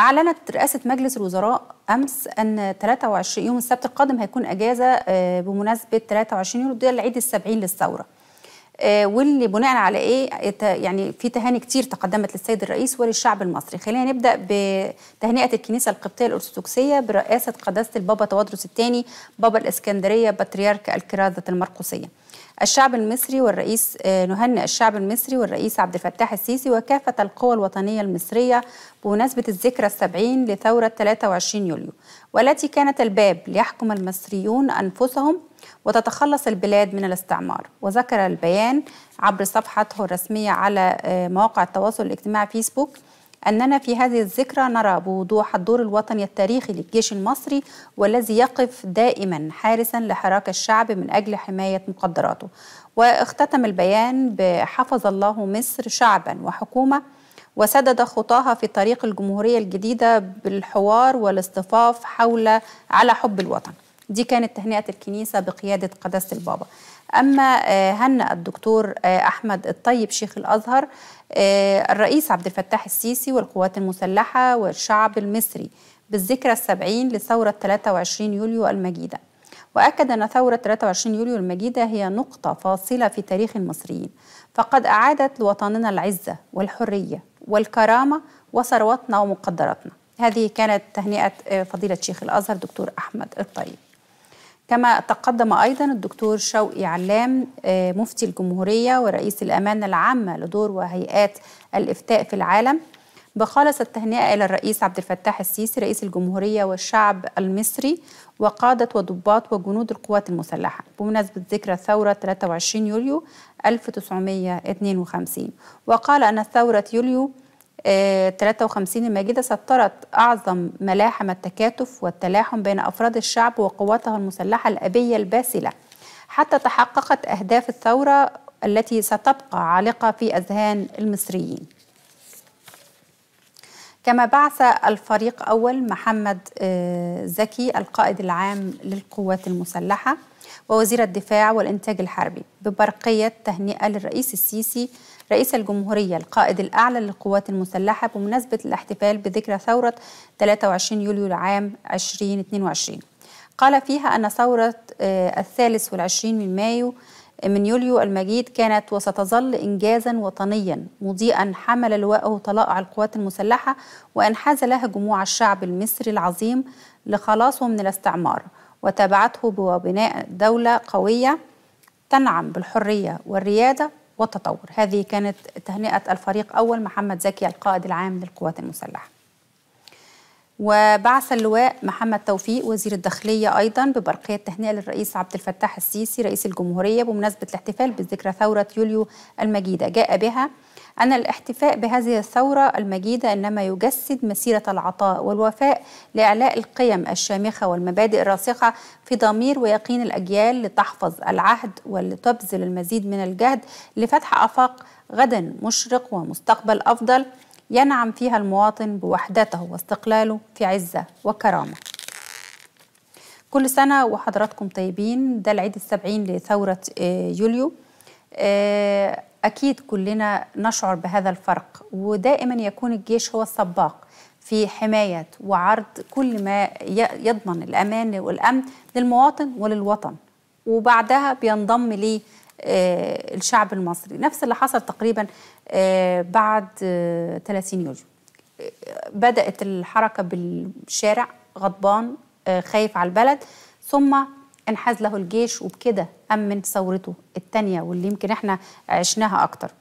أعلنت رئاسة مجلس الوزراء أمس أن 23 يوم السبت القادم هيكون أجازة آه، بمناسبة 23 يوليو ده العيد السبعين للثورة آه، واللي بناء على إيه يعني في تهاني كتير تقدمت للسيد الرئيس وللشعب المصري خلينا نبدأ بتهنئة الكنيسة القبطية الأرثوذكسية برئاسة قداسة البابا تودرس الثاني بابا الإسكندرية بطريرك الكرازة المرقسية الشعب المصري والرئيس آه، نهنئ الشعب المصري والرئيس عبد الفتاح السيسي وكافة القوى الوطنية المصرية بمناسبة الذكرى السبعين لثورة 23 يوليو والتي كانت الباب ليحكم المصريون أنفسهم وتتخلص البلاد من الاستعمار وذكر البيان عبر صفحته الرسمية على آه، مواقع التواصل الاجتماعي فيسبوك أننا في هذه الذكرى نرى بوضوح الدور الوطني التاريخي للجيش المصري والذي يقف دائما حارسا لحراك الشعب من أجل حماية مقدراته واختتم البيان بحفظ الله مصر شعبا وحكومة وسدد خطاها في طريق الجمهورية الجديدة بالحوار والاصطفاف حول على حب الوطن دي كانت تهنئة الكنيسة بقيادة قداسة البابا أما آه، هنأ الدكتور آه، أحمد الطيب شيخ الأزهر آه، الرئيس عبد الفتاح السيسي والقوات المسلحة والشعب المصري بالذكرى السبعين لثورة 23 يوليو المجيدة وأكد أن ثورة 23 يوليو المجيدة هي نقطة فاصلة في تاريخ المصريين فقد أعادت لوطننا العزة والحرية والكرامة وثروتنا ومقدراتنا هذه كانت تهنئة فضيلة شيخ الأزهر دكتور أحمد الطيب كما تقدم أيضا الدكتور شوقي علام آه، مفتي الجمهورية ورئيس الأمانة العامة لدور وهيئات الإفتاء في العالم بخالص التهنئة إلى الرئيس عبد الفتاح السيسي رئيس الجمهورية والشعب المصري وقادة وضباط وجنود القوات المسلحة بمناسبة ذكرى ثورة 23 يوليو 1952 وقال أن ثورة يوليو 53 آه، الماجدة سطرت أعظم ملاحم التكاتف والتلاحم بين أفراد الشعب وقواته المسلحة الأبية الباسلة حتى تحققت أهداف الثورة التي ستبقى عالقة في أذهان المصريين كما بعث الفريق أول محمد آه، زكي القائد العام للقوات المسلحة ووزير الدفاع والإنتاج الحربي ببرقية تهنئة للرئيس السيسي رئيس الجمهورية القائد الأعلى للقوات المسلحة بمناسبة الاحتفال بذكرى ثورة 23 يوليو العام 2022 قال فيها أن ثورة آه، الثالث والعشرين من مايو آه، من يوليو المجيد كانت وستظل إنجازا وطنيا مضيئا حمل لواءه طلائع القوات المسلحة وأنحاز لها جموع الشعب المصري العظيم لخلاصه من الاستعمار وتابعته ببناء دولة قوية تنعم بالحرية والريادة والتطور هذه كانت تهنئة الفريق أول محمد زكي القائد العام للقوات المسلحة وبعث اللواء محمد توفيق وزير الداخلية أيضا ببرقية تهنئة للرئيس عبد الفتاح السيسي رئيس الجمهورية بمناسبة الاحتفال بذكرى ثورة يوليو المجيدة جاء بها أن الاحتفاء بهذه الثورة المجيدة إنما يجسد مسيرة العطاء والوفاء لإعلاء القيم الشامخة والمبادئ الراسخة في ضمير ويقين الأجيال لتحفظ العهد ولتبذل المزيد من الجهد لفتح آفاق غدا مشرق ومستقبل أفضل ينعم فيها المواطن بوحدته واستقلاله في عزة وكرامة كل سنة وحضراتكم طيبين ده العيد السبعين لثورة آه، يوليو آه، أكيد كلنا نشعر بهذا الفرق ودائما يكون الجيش هو السباق في حماية وعرض كل ما يضمن الأمان والأمن للمواطن وللوطن وبعدها بينضم ليه آه، الشعب المصري نفس اللي حصل تقريبا آه، بعد 30 يوليو بدأت الحركة بالشارع غضبان خايف على البلد ثم انحاز له الجيش وبكده أمن ثورته التانية واللي يمكن احنا عشناها أكتر